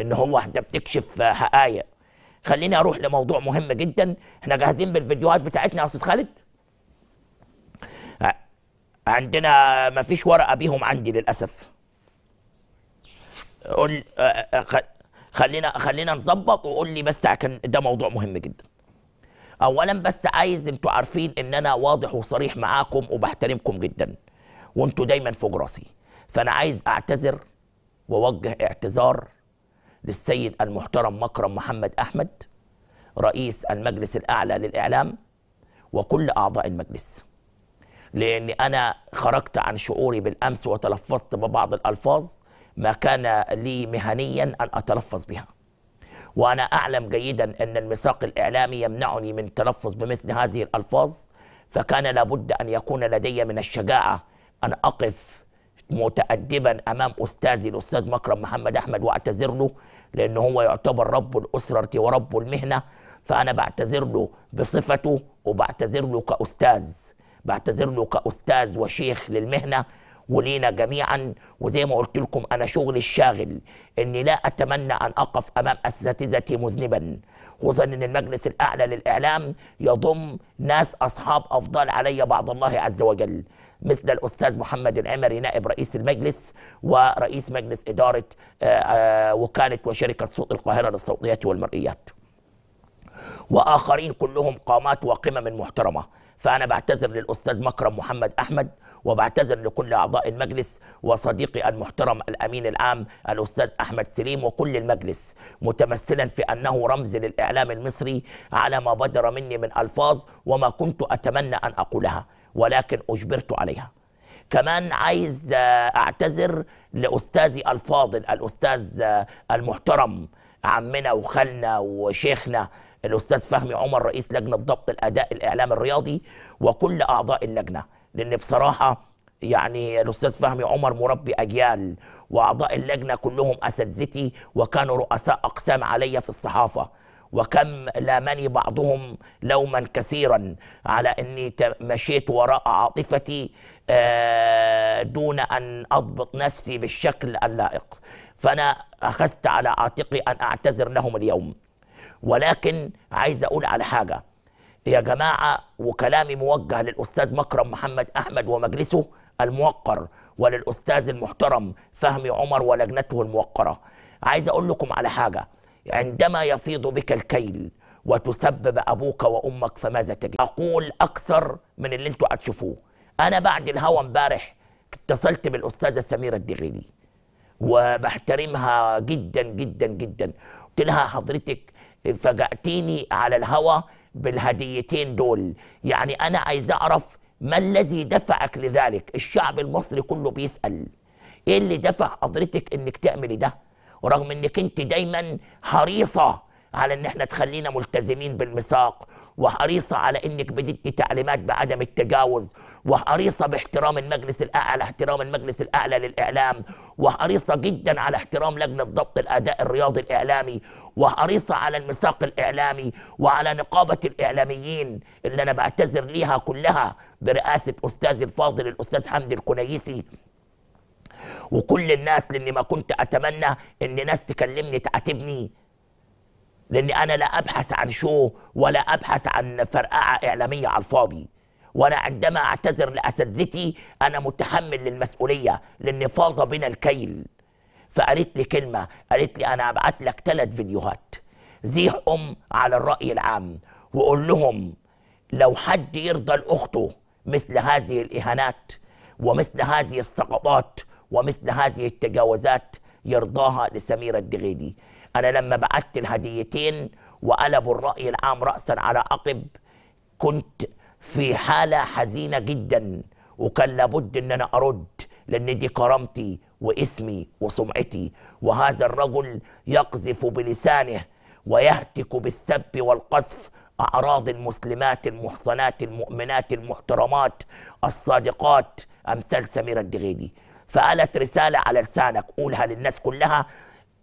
لان هو انت بتكشف آه، حقائق خليني اروح لموضوع مهم جدا احنا جاهزين بالفيديوهات بتاعتنا يا استاذ خالد آه، عندنا ما فيش ورقه بيهم عندي للاسف قول آه، خلينا خلينا نظبط وقول لي بس عشان ده موضوع مهم جدا اولا بس عايز انتوا عارفين ان انا واضح وصريح معاكم وبحترمكم جدا وانتوا دايما فوق راسي فانا عايز اعتذر واوجه اعتذار للسيد المحترم مكرم محمد أحمد رئيس المجلس الأعلى للإعلام وكل أعضاء المجلس لأن أنا خرجت عن شعوري بالأمس وتلفظت ببعض الألفاظ ما كان لي مهنيا أن أتلفظ بها وأنا أعلم جيدا أن الميثاق الإعلامي يمنعني من التلفظ بمثل هذه الألفاظ فكان لابد أن يكون لدي من الشجاعة أن أقف متأدبا أمام أستاذي الأستاذ مكرم محمد أحمد وأعتذر له لأن هو يعتبر رب الأسرة ورب المهنة فأنا بعتذر له بصفته وبعتذر له كأستاذ بعتذر له كأستاذ وشيخ للمهنة ولينا جميعا وزي ما قلت لكم أنا شغلي الشاغل إني لا أتمنى أن أقف أمام أساتذتي مذنبا خصوصا ان المجلس الاعلى للاعلام يضم ناس اصحاب افضال علي بعد الله عز وجل مثل الأستاذ محمد العمري نائب رئيس المجلس ورئيس مجلس إدارة آه، آه، وكالة وشركة صوت القاهرة للصوتيات والمرئيات وآخرين كلهم قامات وقمم محترمة فأنا بعتذر للأستاذ مكرم محمد أحمد وبعتذر لكل أعضاء المجلس وصديقي المحترم الأمين العام الأستاذ أحمد سليم وكل المجلس متمثلا في أنه رمز للإعلام المصري على ما بدر مني من ألفاظ وما كنت أتمنى أن أقولها ولكن أجبرت عليها كمان عايز آه، أعتذر لأستاذي الفاضل الأستاذ آه، المحترم عمنا وخالنا وشيخنا الأستاذ فهمي عمر رئيس لجنة ضبط الأداء الإعلام الرياضي وكل أعضاء اللجنة لأن بصراحة يعني الأستاذ فهمي عمر مربي أجيال وأعضاء اللجنة كلهم أساتذتي وكانوا رؤساء أقسام عليا في الصحافة وكم لامني بعضهم لوما كثيرا على اني مشيت وراء عاطفتي آه، دون ان اضبط نفسي بالشكل اللائق فانا اخذت على عاتقي ان اعتذر لهم اليوم ولكن عايز اقول على حاجه يا جماعه وكلامي موجه للاستاذ مكرم محمد احمد ومجلسه الموقر وللاستاذ المحترم فهمي عمر ولجنته الموقره عايز اقول لكم على حاجه عندما يفيض بك الكيل وتسبب ابوك وامك فماذا تجد اقول اكثر من اللي انتم هتشوفوه انا بعد الهوى امبارح اتصلت بالاستاذه سميره الدغيلي وبحترمها جدا جدا جدا قلت لها حضرتك فاجأتيني على الهوى بالهديتين دول يعني انا عايز اعرف ما الذي دفعك لذلك الشعب المصري كله بيسأل ايه اللي دفع حضرتك انك تعملي ده ورغم انك انت دايما حريصه على ان احنا تخلينا ملتزمين بالميثاق وحريصه على انك بديتي تعليمات بعدم التجاوز وحريصه باحترام المجلس الاعلى احترام المجلس الاعلى للاعلام وحريصه جدا على احترام لجنه ضبط الاداء الرياضي الاعلامي وحريصه على الميثاق الاعلامي وعلى نقابه الاعلاميين اللي انا بعتذر ليها كلها برئاسه استاذي الفاضل الاستاذ حمدي الكنيسي وكل الناس لاني ما كنت اتمنى ان ناس تكلمني تعاتبني لاني انا لا ابحث عن شو ولا ابحث عن فرقعه اعلاميه على الفاضي وانا عندما اعتذر لاساتذتي انا متحمل للمسؤوليه لان فاض بنا الكيل فقالت لي كلمه قالت لي انا هبعت لك ثلاث فيديوهات زيح أم على الراي العام وقول لهم لو حد يرضى لاخته مثل هذه الاهانات ومثل هذه السقطات ومثل هذه التجاوزات يرضاها لسميرة الدغيدي أنا لما بعت الهديتين وقلبوا الرأي العام رأسا على عقب كنت في حالة حزينة جدا وكان لابد أن أنا أرد لأن دي كرامتي واسمي وسمعتي وهذا الرجل يقذف بلسانه ويهتك بالسب والقذف أعراض المسلمات المحصنات المؤمنات المحترمات الصادقات أمثال سميرة الدغيدي فقالت رسالة على لسانك قولها للناس كلها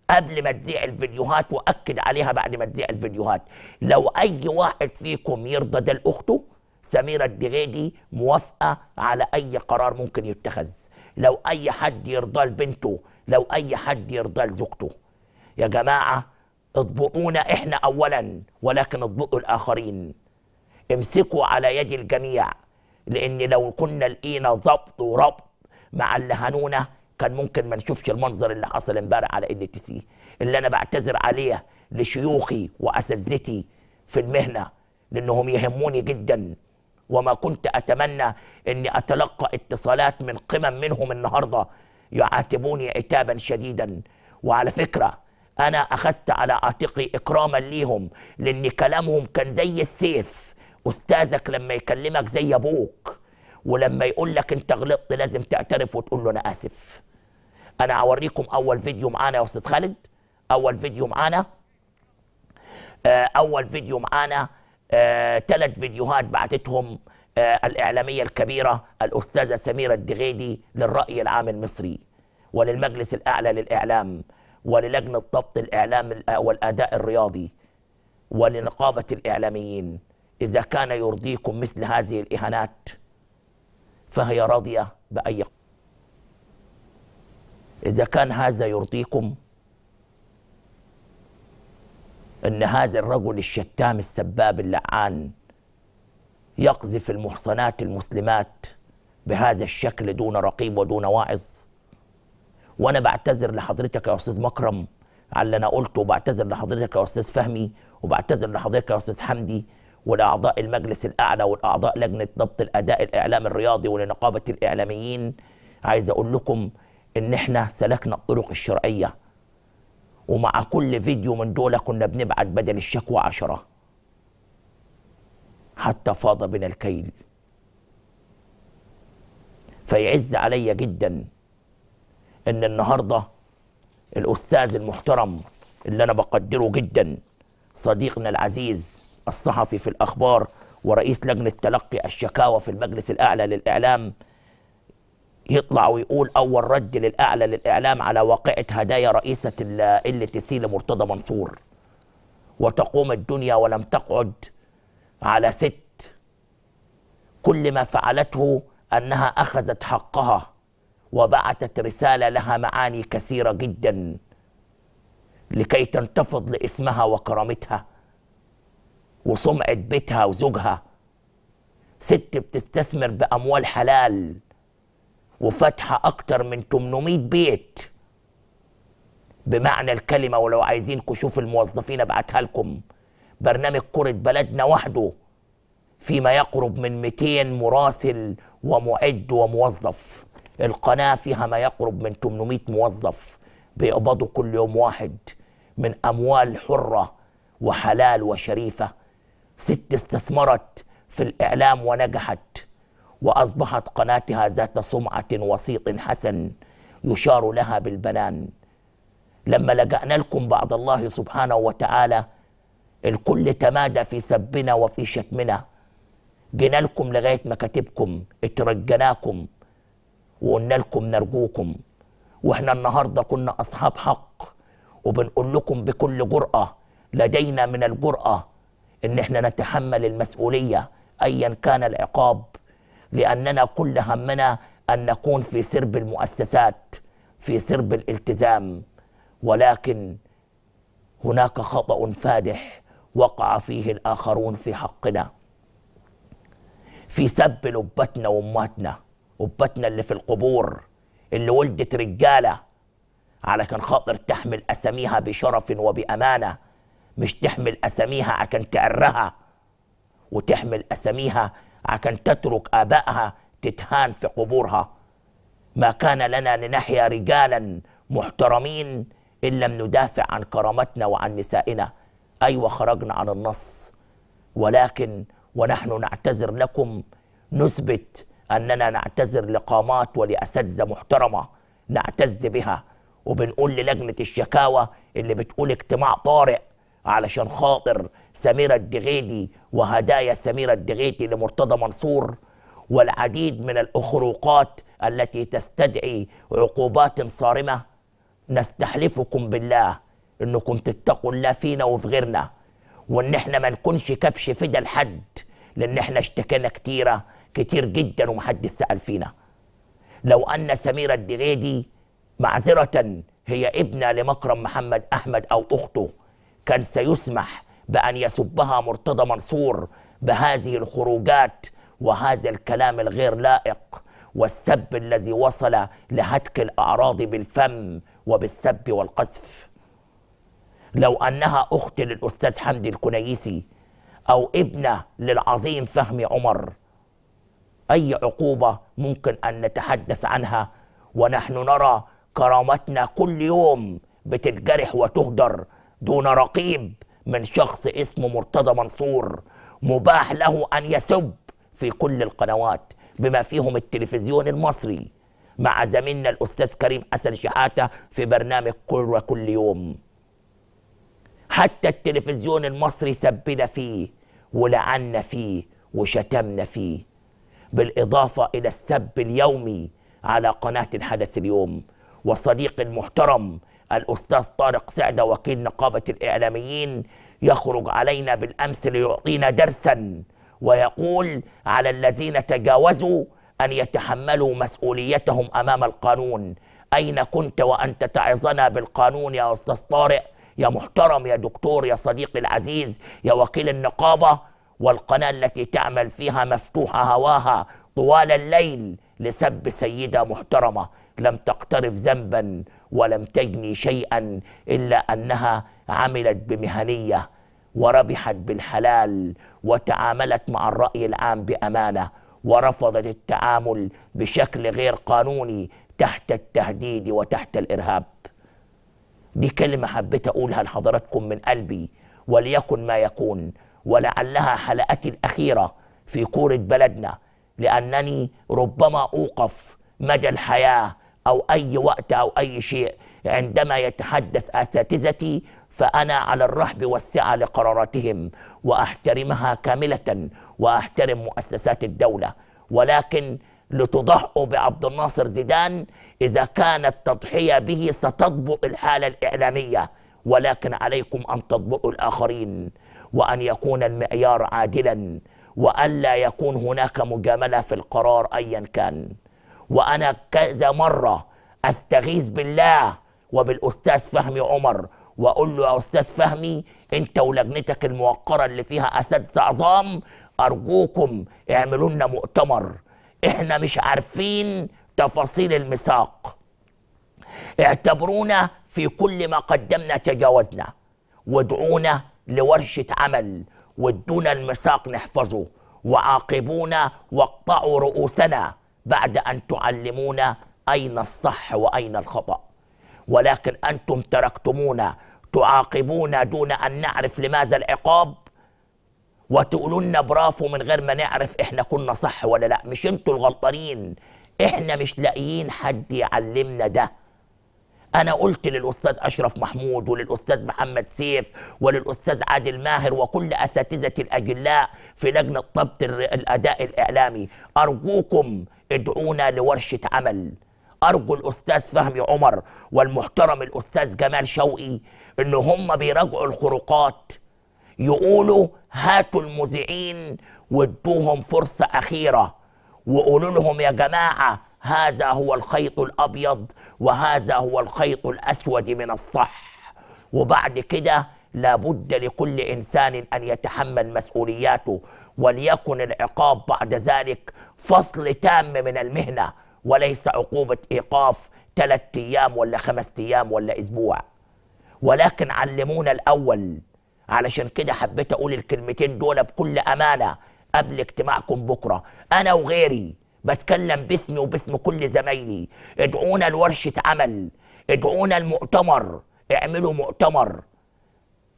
قبل ما تذيع الفيديوهات وأكد عليها بعد ما تذيع الفيديوهات لو أي واحد فيكم يرضى ده لأخته سميرة الدغيدي موافقة على أي قرار ممكن يتخذ لو أي حد يرضى لبنته لو أي حد يرضى لزوجته يا جماعة اطبقونا إحنا أولا ولكن اطبقوا الآخرين امسكوا على يد الجميع لأن لو كنا لقينا ضبط وربط مع هنونا كان ممكن ما نشوفش المنظر اللي حصل امبارح على ان تي سي اللي انا بعتذر عليه لشيوخي واساتذتي في المهنه لانهم يهموني جدا وما كنت اتمنى اني اتلقى اتصالات من قمم منهم النهارده يعاتبوني عتابا شديدا وعلى فكره انا اخذت على عاتقي اكراما ليهم لان كلامهم كان زي السيف استاذك لما يكلمك زي ابوك ولما يقول لك انت غلطت لازم تعترف وتقول له انا اسف انا اوريكم اول فيديو معانا يا استاذ خالد اول فيديو معانا آه، اول فيديو معانا ثلاث آه، فيديوهات بعتتهم آه، الاعلاميه الكبيره الاستاذه سميره الدغيدي للراي العام المصري وللمجلس الاعلى للاعلام وللجنه ضبط الاعلام والاداء الرياضي ولنقابه الاعلاميين اذا كان يرضيكم مثل هذه الاهانات فهي راضية بأي إذا كان هذا يرضيكم أن هذا الرجل الشتام السباب اللعان يقذف المحصنات المسلمات بهذا الشكل دون رقيب ودون واعظ وأنا بعتذر لحضرتك يا أستاذ مكرم على اللي أنا قلته وبعتذر لحضرتك يا أستاذ فهمي وبعتذر لحضرتك يا أستاذ حمدي ولاعضاء المجلس الأعلى والأعضاء لجنة ضبط الأداء الإعلام الرياضي ولنقابة الإعلاميين عايز أقول لكم إن إحنا سلكنا الطرق الشرعية ومع كل فيديو من دول كنا بنبعت بدل الشكوى عشرة حتى فاض بنا الكيل فيعز علي جدا ان النهارده الاستاذ المحترم اللي انا بقدره جدا صديقنا العزيز الصحفي في الأخبار ورئيس لجنة تلقي الشكاوى في المجلس الأعلى للإعلام يطلع ويقول أول رد للأعلى للإعلام على واقعة هدايا رئيسة ال تي سي لمرتضى منصور وتقوم الدنيا ولم تقعد على ست كل ما فعلته أنها أخذت حقها وبعثت رسالة لها معاني كثيرة جدا لكي تنتفض لاسمها وكرامتها وسمعة بيتها وزوجها ست بتستثمر بأموال حلال وفاتحة أكتر من 800 بيت بمعنى الكلمة ولو عايزين كشوف الموظفين أبعتها لكم برنامج كرة بلدنا وحده فيما يقرب من 200 مراسل ومعد وموظف القناة فيها ما يقرب من 800 موظف بيقبضوا كل يوم واحد من أموال حرة وحلال وشريفة ست استثمرت في الإعلام ونجحت وأصبحت قناتها ذات سمعة وسيط حسن يشار لها بالبنان لما لجأنا لكم بعد الله سبحانه وتعالى الكل تمادى في سبنا وفي شتمنا جينا لكم لغاية مكاتبكم اترجناكم وقلنا لكم نرجوكم واحنا النهارده كنا اصحاب حق وبنقول لكم بكل جرأة لدينا من الجرأة ان احنا نتحمل المسؤوليه ايا كان العقاب لاننا كل همنا ان نكون في سرب المؤسسات في سرب الالتزام ولكن هناك خطا فادح وقع فيه الاخرون في حقنا في سب لبتنا وامهاتنا أبتنا اللي في القبور اللي ولدت رجاله على كان خاطر تحمل اساميها بشرف وبامانه مش تحمل أساميها عشان تقرها وتحمل أساميها عشان تترك آبائها تتهان في قبورها ما كان لنا لنحيا رجالا محترمين إن لم ندافع عن كرامتنا وعن نسائنا أيوة خرجنا عن النص ولكن ونحن نعتذر لكم نثبت أننا نعتذر لقامات ولأساتذة محترمة نعتز بها وبنقول للجنة الشكاوى اللي بتقول اجتماع طارئ علشان خاطر سميرة الدغيدي وهدايا سميرة الدغيدي لمرتضى منصور والعديد من الأخروقات التي تستدعي عقوبات صارمة نستحلفكم بالله انكم تتقوا الله فينا وفي غيرنا وان احنا ما نكونش كبش فدا لحد لان احنا اشتكينا كتيره كتير جدا ومحدش سال فينا لو ان سميره الدغيدي معذره هي ابنه لمكرم محمد احمد او اخته كان سيسمح بأن يسبها مرتضى منصور بهذه الخروجات وهذا الكلام الغير لائق والسب الذي وصل لهتك الأعراض بالفم وبالسب والقذف لو أنها أخت للأستاذ حمدي الكنيسي أو ابنة للعظيم فهمي عمر أي عقوبة ممكن أن نتحدث عنها ونحن نرى كرامتنا كل يوم بتتجرح وتهدر دون رقيب من شخص اسمه مرتضى منصور مباح له ان يسب في كل القنوات بما فيهم التلفزيون المصري مع زميلنا الاستاذ كريم حسن شحاته في برنامج كل وكل يوم حتى التلفزيون المصري سبنا فيه ولعنا فيه وشتمنا فيه بالاضافه الى السب اليومي على قناه الحدث اليوم وصديقي المحترم الأستاذ طارق سعدة وكيل نقابة الإعلاميين يخرج علينا بالأمس ليعطينا درسا ويقول على الذين تجاوزوا أن يتحملوا مسؤوليتهم أمام القانون أين كنت وأنت تعظنا بالقانون يا أستاذ طارق يا محترم يا دكتور يا صديقي العزيز يا وكيل النقابة والقناة التي تعمل فيها مفتوحة هواها طوال الليل لسب سيدة محترمة لم تقترف ذنبا ولم تجني شيئا الا انها عملت بمهنيه وربحت بالحلال وتعاملت مع الراي العام بامانه ورفضت التعامل بشكل غير قانوني تحت التهديد وتحت الارهاب دي كلمه حبيت اقولها لحضراتكم من قلبي وليكن ما يكون ولعلها حلقتي الاخيره في كوره بلدنا لانني ربما اوقف مدى الحياه أو أي وقت أو أي شيء عندما يتحدث أساتذتي فأنا على الرحب والسعة لقراراتهم وأحترمها كاملة وأحترم مؤسسات الدولة ولكن لتضحوا بعبد الناصر زيدان إذا كانت تضحية به ستطبق الحالة الإعلامية ولكن عليكم أن تطبقوا الآخرين وأن يكون المعيار عادلا وألا يكون هناك مجاملة في القرار أيا كان وانا كذا مره استغيث بالله وبالاستاذ فهمي عمر واقول له يا استاذ فهمي انت ولجنتك الموقره اللي فيها اساتذه عظام ارجوكم اعملوا لنا مؤتمر احنا مش عارفين تفاصيل الميثاق اعتبرونا في كل ما قدمنا تجاوزنا وادعونا لورشه عمل وادونا الميثاق نحفظه وعاقبونا واقطعوا رؤوسنا بعد أن تعلمونا أين الصح وأين الخطأ ولكن أنتم تركتمونا تعاقبونا دون أن نعرف لماذا العقاب وتقولون برافو من غير ما نعرف إحنا كنا صح ولا لأ مش أنتوا الغلطانين إحنا مش لاقيين حد يعلمنا ده أنا قلت للأستاذ أشرف محمود وللأستاذ محمد سيف وللأستاذ عادل ماهر وكل أساتذة الأجلاء في لجنة ضبط الأداء الإعلامي أرجوكم ادعونا لورشة عمل أرجو الأستاذ فهمي عمر والمحترم الأستاذ جمال شوقي إن هم بيراجعوا الخروقات يقولوا هاتوا المذيعين وادوهم فرصة أخيرة وقولوا لهم يا جماعة هذا هو الخيط الأبيض وهذا هو الخيط الأسود من الصح وبعد كده لابد لكل إنسان أن يتحمل مسؤولياته وليكن العقاب بعد ذلك فصل تام من المهنه وليس عقوبه ايقاف ثلاث ايام ولا خمس ايام ولا اسبوع ولكن علمونا الاول علشان كده حبيت اقول الكلمتين دول بكل امانه قبل اجتماعكم بكره انا وغيري بتكلم باسمي وباسم كل زمايلي ادعونا لورشه عمل ادعونا المؤتمر اعملوا مؤتمر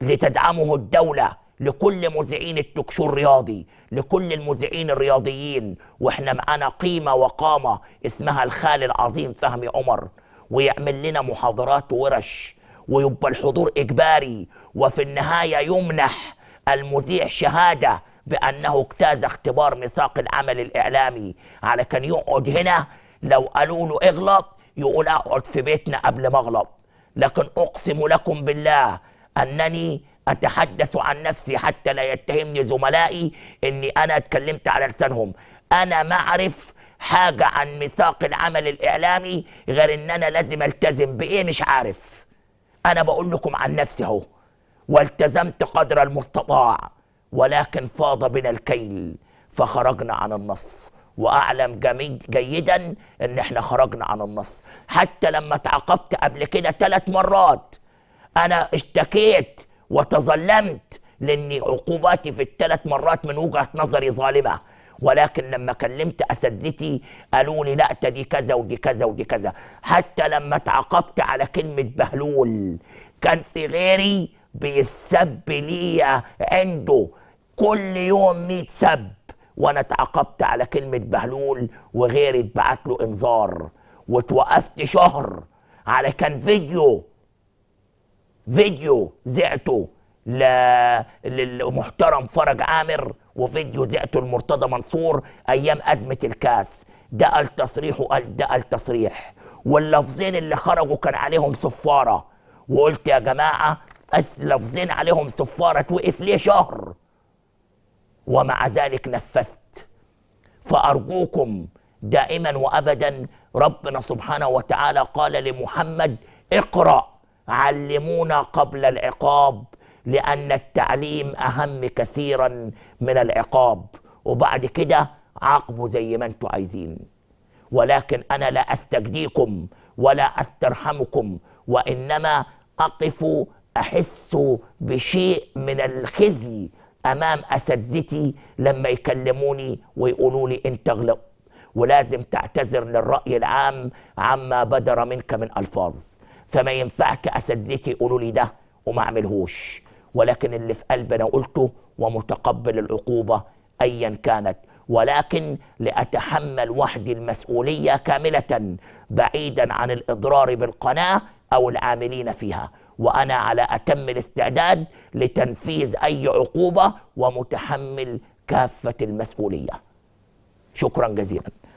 لتدعمه الدوله لكل مذيعين التوك شو الرياضي لكل المذيعين الرياضيين واحنا معانا قيمه وقامه اسمها الخال العظيم فهمي عمر ويعمل لنا محاضرات وورش ويبقى الحضور اجباري وفي النهايه يمنح المذيع شهاده بانه اجتاز اختبار ميثاق العمل الاعلامي على كان يقعد هنا لو قالوا له اغلط يقول اقعد في بيتنا قبل ما اغلط لكن اقسم لكم بالله انني أتحدث عن نفسي حتى لا يتهمني زملائي إني أنا اتكلمت على لسانهم أنا ما أعرف حاجة عن ميثاق العمل الإعلامي غير إن أنا لازم ألتزم بإيه مش عارف أنا بقول لكم عن نفسي أهو والتزمت قدر المستطاع ولكن فاض بنا الكيل فخرجنا عن النص واعلم جيدا ان احنا خرجنا عن النص حتى لما تعاقبت قبل كده ثلاث مرات انا اشتكيت وتظلمت لاني عقوباتي في الثلاث مرات من وجهة نظري ظالمة ولكن لما كلمت اساتذتي قالوا لي لا دي كذا ودي كذا ودي كذا حتى لما اتعاقبت على كلمه بهلول كان في غيري بيسب ليا عنده كل يوم 100 سب وانا اتعاقبت على كلمه بهلول وغيري اتبعت له انذار واتوقفت شهر على كان فيديو فيديو زعته للمحترم فرج عامر وفيديو زعته لمرتضى منصور ايام ازمه الكاس ده قال تصريح وقال ده قال تصريح واللفظين اللي خرجوا كان عليهم صفاره وقلت يا جماعه اللفظين عليهم صفاره توقف ليه شهر ومع ذلك نفذت فارجوكم دائما وابدا ربنا سبحانه وتعالى قال لمحمد اقرأ علمونا قبل العقاب لأن التعليم أهم كثيرا من العقاب وبعد كده عاقبوا زي ما انتم عايزين ولكن أنا لا أستجديكم ولا أسترحمكم وإنما أقف أحس بشيء من الخزي أمام أساتذتي لما يكلموني ويقولوا لي أنت غلط ولازم تعتذر للرأي العام عما بدر منك من ألفاظ فما ينفعك اساتذتي يقولوا لي ده وما اعملهوش ولكن اللي في قلبي انا قلته ومتقبل العقوبه ايا كانت ولكن لاتحمل وحدي المسؤوليه كامله بعيدا عن الاضرار بالقناه او العاملين فيها وانا على اتم الاستعداد لتنفيذ اي عقوبه ومتحمل كافه المسؤوليه شكرا جزيلا